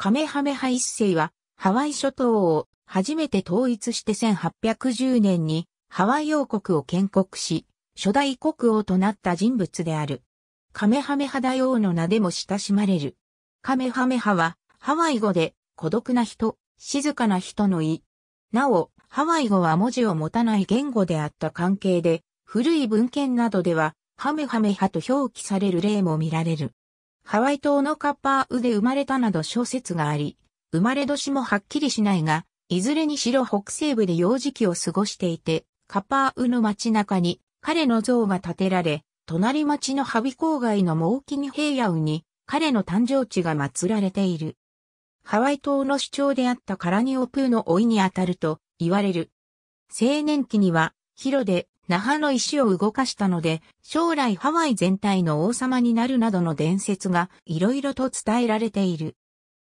カメハメハ一世は、ハワイ諸島を初めて統一して1810年にハワイ王国を建国し、初代国王となった人物である。カメハメハ大王の名でも親しまれる。カメハメハは、ハワイ語で、孤独な人、静かな人の意。なお、ハワイ語は文字を持たない言語であった関係で、古い文献などでは、ハメハメハと表記される例も見られる。ハワイ島のカッパーウで生まれたなど小説があり、生まれ年もはっきりしないが、いずれにしろ北西部で幼児期を過ごしていて、カッパーウの街中に彼の像が建てられ、隣町のハビ郊外のモーキニ平野に彼の誕生地が祀られている。ハワイ島の主張であったカラニオプーの老いにあたると言われる。青年期には、ヒロで那覇の石を動かしたので、将来ハワイ全体の王様になるなどの伝説がいろいろと伝えられている。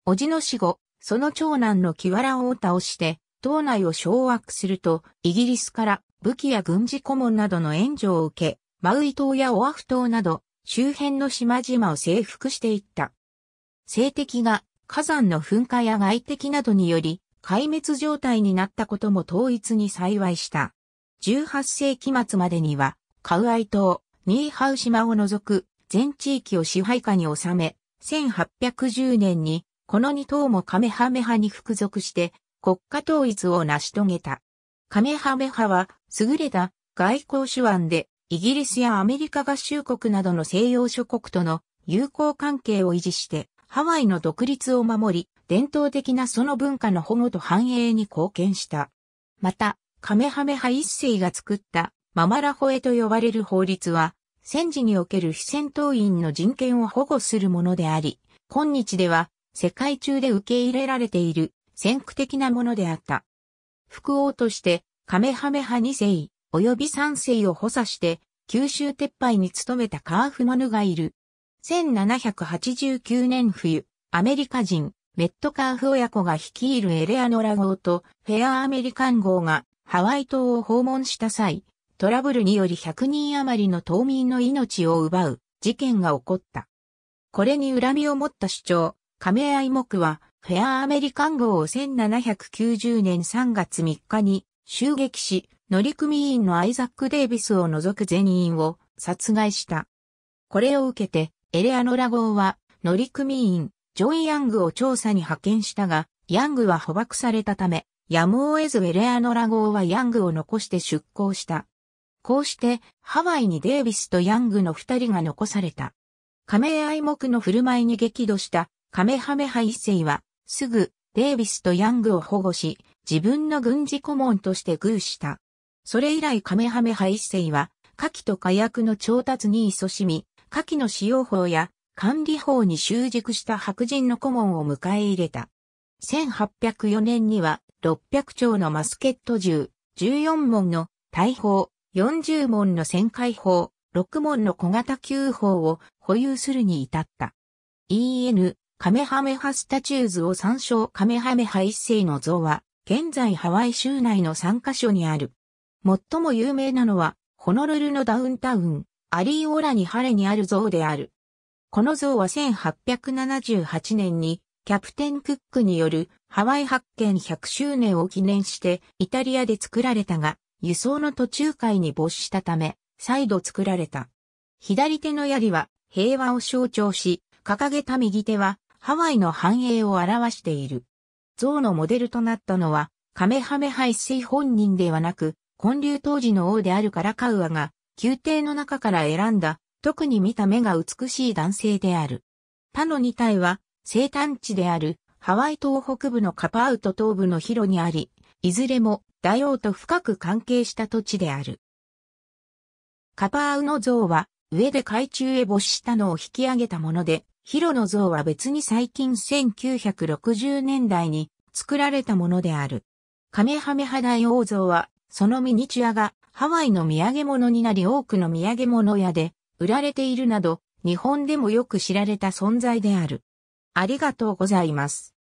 おじの死後、その長男のキワラを倒して、島内を掌握すると、イギリスから武器や軍事顧問などの援助を受け、マウイ島やオアフ島など、周辺の島々を征服していった。政敵が火山の噴火や外敵などにより、壊滅状態になったことも統一に幸いした。18世紀末までには、カウアイ島、ニーハウ島を除く全地域を支配下に収め、1810年にこの2島もカメハメハに服属して国家統一を成し遂げた。カメハメハは優れた外交手腕でイギリスやアメリカ合衆国などの西洋諸国との友好関係を維持してハワイの独立を守り伝統的なその文化の保護と繁栄に貢献した。また、カメハメハ一世が作ったママラホエと呼ばれる法律は、戦時における非戦闘員の人権を保護するものであり、今日では世界中で受け入れられている先駆的なものであった。副王としてカメハメハ二世及び三世を補佐して九州撤廃に努めたカーフマヌがいる。1789年冬、アメリカ人、メットカーフ親子が率いるエレアノラ号とフェアアメリカン号がハワイ島を訪問した際、トラブルにより100人余りの島民の命を奪う事件が起こった。これに恨みを持った主張、カメアイモクは、フェアアメリカン号を1790年3月3日に襲撃し、乗組員のアイザック・デイビスを除く全員を殺害した。これを受けて、エレアノラ号は乗組員、ジョン・ヤングを調査に派遣したが、ヤングは捕獲されたため、やむを得ずウェレアノラ号はヤングを残して出港した。こうして、ハワイにデービスとヤングの二人が残された。亀愛目の振る舞いに激怒したカメハメハ一世は、すぐ、デービスとヤングを保護し、自分の軍事顧問として偶した。それ以来カメハメハ一世は、火器と火薬の調達に勤しみ、火器の使用法や管理法に習熟した白人の顧問を迎え入れた。1804年には600丁のマスケット銃、14門の大砲、40門の旋回砲、6門の小型球砲を保有するに至った。EN、カメハメハスタチューズを参照カメハメハ一世の像は、現在ハワイ州内の3カ所にある。最も有名なのは、ホノルルのダウンタウン、アリーオラにハレにある像である。この像は1878年に、キャプテン・クックによるハワイ発見100周年を記念してイタリアで作られたが、輸送の途中海に没したため、再度作られた。左手の槍は平和を象徴し、掲げた右手はハワイの繁栄を表している。像のモデルとなったのは、カメハメ排水本人ではなく、建立当時の王であるカラカウアが、宮廷の中から選んだ、特に見た目が美しい男性である。他の二体は、生誕地であるハワイ島北部のカパウと東部のヒロにあり、いずれも大王と深く関係した土地である。カパウの像は上で海中へ没したのを引き上げたもので、ヒロの像は別に最近1960年代に作られたものである。カメハメハ大王像は、そのミニチュアがハワイの土産物になり多くの土産物屋で売られているなど、日本でもよく知られた存在である。ありがとうございます。